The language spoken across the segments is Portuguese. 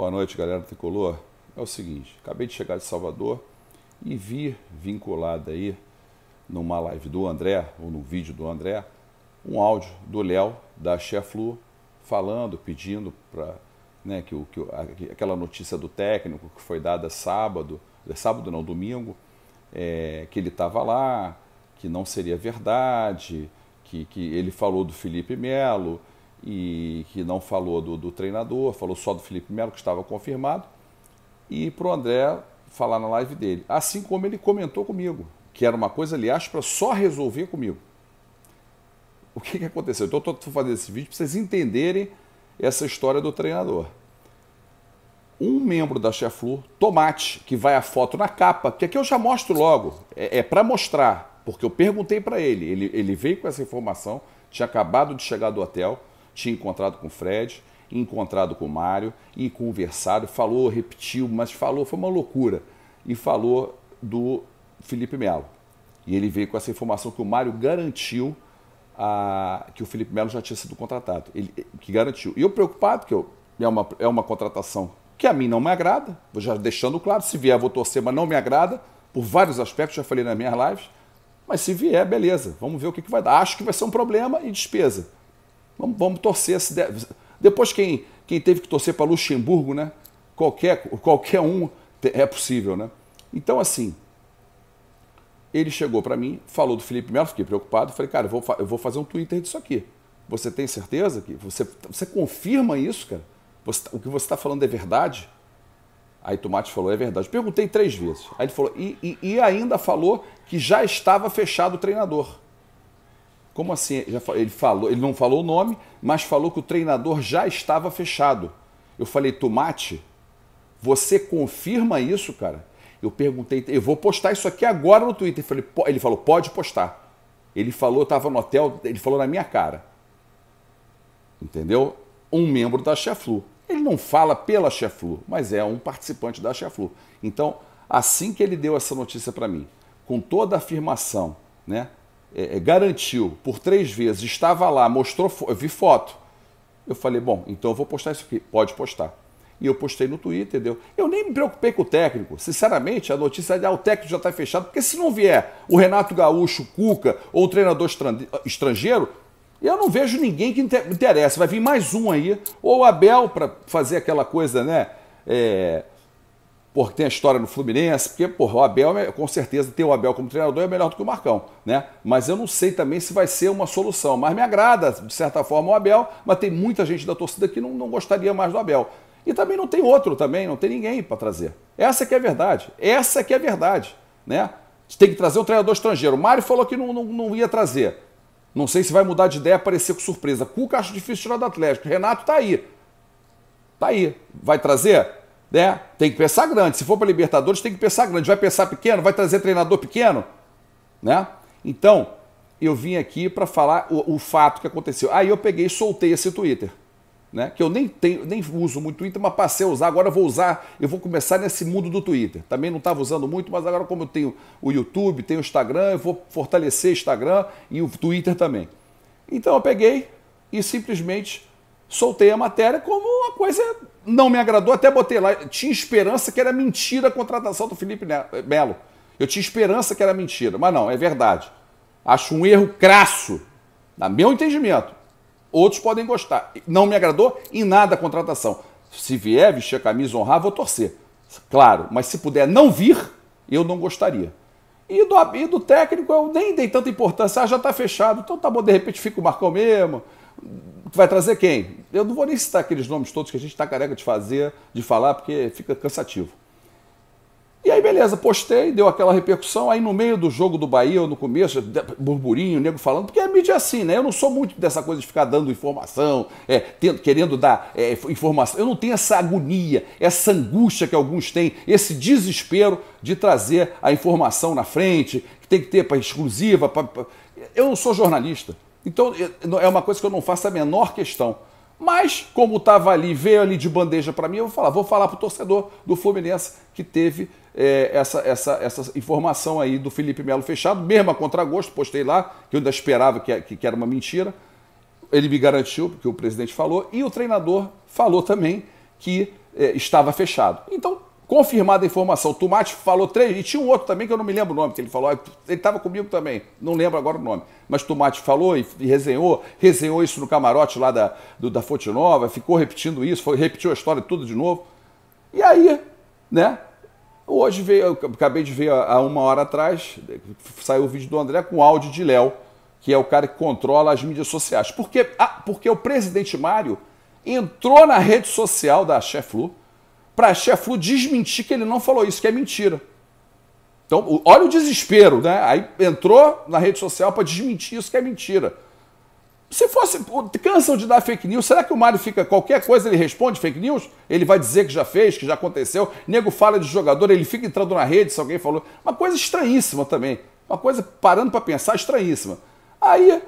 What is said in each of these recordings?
Boa noite, galera do Tricolor. É o seguinte, acabei de chegar de Salvador e vi vinculado aí numa live do André, ou no vídeo do André, um áudio do Léo da Cheflu falando, pedindo para né, que, que aquela notícia do técnico que foi dada sábado, é, sábado não, domingo, é, que ele estava lá, que não seria verdade, que, que ele falou do Felipe Melo, e que não falou do, do treinador, falou só do Felipe Melo, que estava confirmado, e para o André falar na live dele. Assim como ele comentou comigo, que era uma coisa, aliás, para só resolver comigo. O que, que aconteceu? Então, eu estou fazendo esse vídeo para vocês entenderem essa história do treinador. Um membro da Cheflu, Tomate, que vai a foto na capa, que aqui eu já mostro logo, é, é para mostrar, porque eu perguntei para ele. ele. Ele veio com essa informação, tinha acabado de chegar do hotel, tinha encontrado com o Fred, encontrado com o Mário e conversado, falou, repetiu, mas falou, foi uma loucura. E falou do Felipe Melo. E ele veio com essa informação que o Mário garantiu a, ah, que o Felipe Melo já tinha sido contratado. Ele que garantiu. E eu preocupado, que eu, é, uma, é uma contratação que a mim não me agrada, vou já deixando claro, se vier vou torcer, mas não me agrada, por vários aspectos, já falei nas minhas lives. Mas se vier, beleza, vamos ver o que, que vai dar. Acho que vai ser um problema e despesa. Vamos, vamos torcer. Depois, quem, quem teve que torcer para Luxemburgo, né? Qualquer, qualquer um é possível, né? Então, assim, ele chegou para mim, falou do Felipe Melo, fiquei preocupado, falei, cara, eu vou, eu vou fazer um Twitter disso aqui. Você tem certeza que você, você confirma isso, cara? Você, tá, o que você está falando é verdade? Aí Tomate falou, é verdade. Perguntei três vezes. Aí ele falou, e, e, e ainda falou que já estava fechado o treinador. Como assim? Ele falou, ele não falou o nome, mas falou que o treinador já estava fechado. Eu falei, Tomate, você confirma isso, cara? Eu perguntei, eu vou postar isso aqui agora no Twitter. Falei, ele falou, pode postar. Ele falou, estava no hotel, ele falou na minha cara. Entendeu? Um membro da Cheflu. Ele não fala pela Cheflu, mas é um participante da Cheflu. Então, assim que ele deu essa notícia para mim, com toda a afirmação, né? É, é, garantiu por três vezes, estava lá, mostrou, vi foto. Eu falei, bom, então eu vou postar isso aqui. Pode postar. E eu postei no Twitter, entendeu? Eu nem me preocupei com o técnico. Sinceramente, a notícia é ah, o técnico já está fechado, porque se não vier o Renato Gaúcho, o Cuca ou o treinador estrangeiro, eu não vejo ninguém que interessa. Vai vir mais um aí, ou o Abel para fazer aquela coisa, né? É, porque tem a história no Fluminense, porque porra, o Abel, é, com certeza, ter o Abel como treinador é melhor do que o Marcão, né? Mas eu não sei também se vai ser uma solução. Mas me agrada, de certa forma, o Abel, mas tem muita gente da torcida que não, não gostaria mais do Abel. E também não tem outro também, não tem ninguém para trazer. Essa que é a verdade. Essa que é a verdade, né? Tem que trazer um treinador estrangeiro. O Mário falou que não, não, não ia trazer. Não sei se vai mudar de ideia, aparecer com surpresa. Cuca acho difícil tirar do Atlético. Renato tá aí. Tá aí. Vai trazer? Né? Tem que pensar grande. Se for para Libertadores, tem que pensar grande. Vai pensar pequeno? Vai trazer treinador pequeno? Né? Então, eu vim aqui para falar o, o, fato que aconteceu. Aí eu peguei e soltei esse Twitter. Né? Que eu nem tenho, nem uso muito Twitter, mas passei a usar. Agora eu vou usar, eu vou começar nesse mundo do Twitter. Também não estava usando muito, mas agora, como eu tenho o YouTube, tenho o Instagram, eu vou fortalecer o Instagram e o Twitter também. Então eu peguei e simplesmente soltei a matéria como uma coisa não me agradou, até botei lá, tinha esperança que era mentira a contratação do Felipe eh, Melo. Eu tinha esperança que era mentira, mas não, é verdade. Acho um erro crasso, na meu entendimento. Outros podem gostar. Não me agradou em nada a contratação. Se vier vestir a camisa honrar, vou torcer. Claro, mas se puder não vir, eu não gostaria. E do, e do técnico eu nem dei tanta importância. Ah, já está fechado. Então tá bom, de repente fica o Marcão mesmo vai trazer quem? Eu não vou nem citar aqueles nomes todos que a gente está careca de fazer, de falar, porque fica cansativo. E aí, beleza, postei, deu aquela repercussão. Aí, no meio do jogo do Bahia, ou no começo, burburinho, nego falando, porque a mídia é assim, né? Eu não sou muito dessa coisa de ficar dando informação, é, tendo, querendo dar é, informação. Eu não tenho essa agonia, essa angústia que alguns têm, esse desespero de trazer a informação na frente, que tem que ter para exclusiva. Pra, pra... Eu não sou jornalista. Então é, é uma coisa que eu não faço a menor questão. Mas, como estava ali, veio ali de bandeja para mim, eu vou falar. Vou falar para o torcedor do Fluminense que teve é, essa, essa, essa informação aí do Felipe Melo fechado, mesmo a contragosto, postei lá, que eu ainda esperava que, que, que era uma mentira. Ele me garantiu, porque o presidente falou, e o treinador falou também que é, estava fechado. Então, confirmada a informação. O Tomate falou três, e tinha um outro também que eu não me lembro o nome, que ele falou, ah, ele estava comigo também, não lembro agora o nome. Mas Tomate falou e, e resenhou, resenhou isso no camarote lá da, do, da Fonte Nova, ficou repetindo isso, foi, repetiu a história tudo de novo. E aí, né? Hoje veio, eu acabei de ver há uma hora atrás, saiu o vídeo do André com áudio de Léo, que é o cara que controla as mídias sociais. Porque, ah, porque o presidente Mário entrou na rede social da Cheflu, para a Cheflu desmentir que ele não falou isso, que é mentira. Então, olha o desespero, né? Aí entrou na rede social para desmentir isso que é mentira. Se fosse. Cansam de dar fake news. Será que o Mário fica. Qualquer coisa ele responde fake news? Ele vai dizer que já fez, que já aconteceu. Nego fala de jogador, ele fica entrando na rede se alguém falou. Uma coisa estranhíssima também. Uma coisa, parando para pensar, estranhíssima. Aí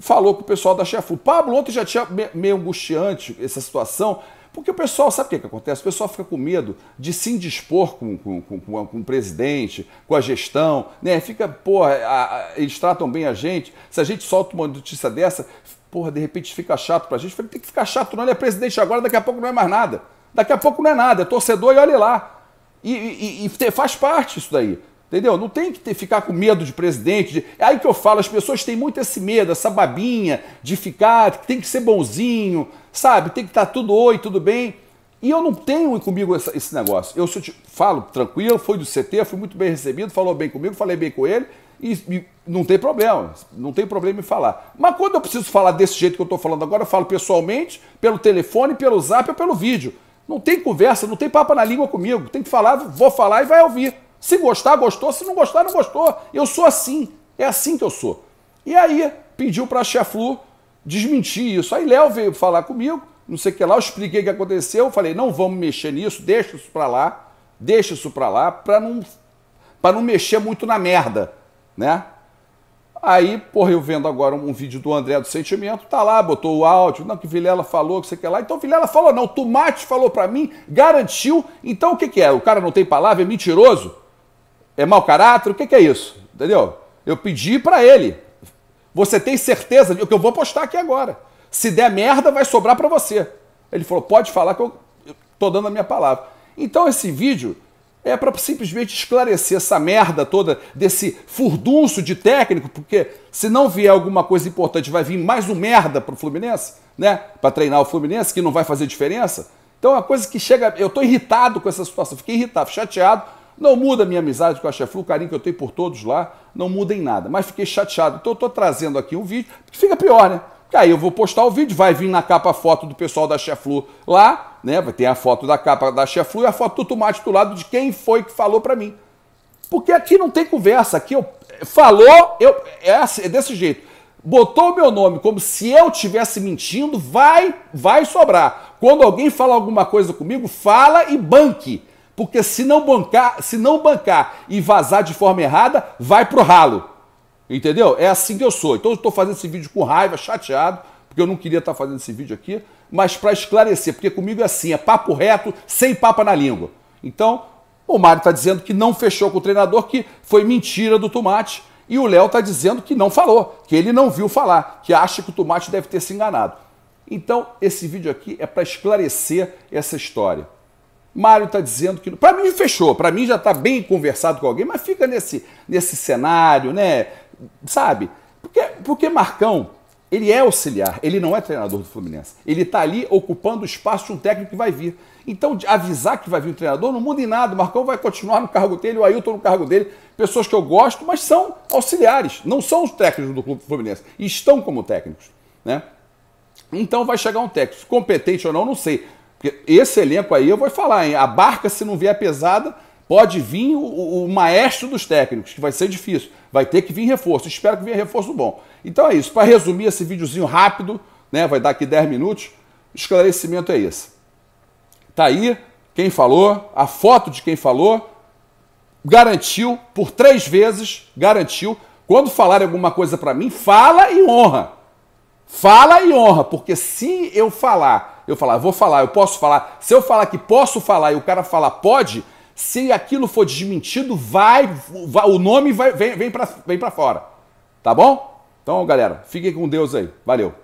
falou com o pessoal da Chefu. Pablo, ontem já tinha meio angustiante essa situação. Porque o pessoal, sabe o que, que acontece? O pessoal fica com medo de se indispor com, com, com, com o presidente, com a gestão, né? Fica, porra, a, a, eles tratam bem a gente. Se a gente solta uma notícia dessa, porra, de repente fica chato pra gente. falei, tem que ficar chato, não. Ele é presidente agora, daqui a pouco não é mais nada. Daqui a pouco não é nada, é torcedor e olhe lá. E, e, e faz parte isso daí. Entendeu? Não tem que ter, ficar com medo de presidente. De... É aí que eu falo, as pessoas têm muito esse medo, essa babinha de ficar, tem que ser bonzinho, sabe? Tem que estar tá tudo oi, tudo bem. E eu não tenho comigo essa, esse negócio. Eu te, falo tranquilo, foi do CT, fui muito bem recebido, falou bem comigo, falei bem com ele e, e não tem problema, não tem problema em falar. Mas quando eu preciso falar desse jeito que eu estou falando agora, eu falo pessoalmente, pelo telefone, pelo zap ou pelo vídeo. Não tem conversa, não tem papo na língua comigo. Tem que falar, vou falar e vai ouvir. Se gostar, gostou. Se não gostar, não gostou. Eu sou assim. É assim que eu sou. E aí pediu para a Cheflu desmentir isso. Aí Léo veio falar comigo, não sei o que lá, eu expliquei o que aconteceu, falei, não vamos mexer nisso, deixa isso para lá, deixa isso para lá, para não, pra não mexer muito na merda, né? Aí, porra, eu vendo agora um vídeo do André do Sentimento, tá lá, botou o áudio, não, que Vilela falou, que você quer lá. Então Vilela falou, não, o Tomate falou para mim, garantiu. Então o que, que é? O cara não tem palavra, é mentiroso? É mau caráter? O que, que é isso? Entendeu? Eu pedi para ele. Você tem certeza do que eu vou postar aqui agora? Se der merda, vai sobrar para você. Ele falou: pode falar que eu, tô dando a minha palavra. Então esse vídeo é para simplesmente esclarecer essa merda toda desse furdunço de técnico, porque se não vier alguma coisa importante, vai vir mais um merda pro Fluminense, né? Para treinar o Fluminense, que não vai fazer diferença. Então é uma coisa que chega. Eu tô irritado com essa situação, fiquei irritado, chateado não muda a minha amizade com a Chefru, o carinho que eu tenho por todos lá, não muda em nada. Mas fiquei chateado. Então eu tô trazendo aqui um vídeo, que fica pior, né? Porque aí eu vou postar o vídeo, vai vir na capa a foto do pessoal da Cheflu lá, né? Vai ter a foto da capa da Cheflu e a foto do tomate do lado de quem foi que falou para mim. Porque aqui não tem conversa, aqui eu falou, eu é, assim, é, desse jeito. Botou o meu nome como se eu tivesse mentindo, vai vai sobrar. Quando alguém fala alguma coisa comigo, fala e banque porque se não bancar, se não bancar e vazar de forma errada, vai pro ralo. Entendeu? É assim que eu sou. Então eu estou fazendo esse vídeo com raiva, chateado, porque eu não queria estar tá fazendo esse vídeo aqui, mas para esclarecer, porque comigo é assim, é papo reto, sem papa na língua. Então, o Mário está dizendo que não fechou com o treinador, que foi mentira do Tomate, e o Léo está dizendo que não falou, que ele não viu falar, que acha que o Tomate deve ter se enganado. Então, esse vídeo aqui é para esclarecer essa história. Mário está dizendo que. Para mim, fechou. Para mim, já está bem conversado com alguém, mas fica nesse, nesse cenário, né? Sabe? Porque, porque Marcão, ele é auxiliar, ele não é treinador do Fluminense. Ele está ali ocupando o espaço de um técnico que vai vir. Então, avisar que vai vir um treinador não muda em nada. O Marcão vai continuar no cargo dele, o Ailton no cargo dele. Pessoas que eu gosto, mas são auxiliares, não são os técnicos do Clube Fluminense. E estão como técnicos, né? Então vai chegar um técnico, competente ou não, não sei. Esse elenco aí eu vou falar, hein? A barca, se não vier pesada, pode vir o, o, maestro dos técnicos, que vai ser difícil. Vai ter que vir reforço. Espero que venha reforço bom. Então é isso. Para resumir esse videozinho rápido, né? Vai dar aqui 10 minutos. O esclarecimento é esse. Tá aí quem falou, a foto de quem falou, garantiu por três vezes, garantiu. Quando falarem alguma coisa para mim, fala e honra. Fala e honra, porque se eu falar eu falar, vou falar, eu posso falar. Se eu falar que posso falar e o cara falar pode, se aquilo for desmentido, vai, vai o nome vai, vem, vem para fora. Tá bom? Então, galera, fiquem com Deus aí. Valeu.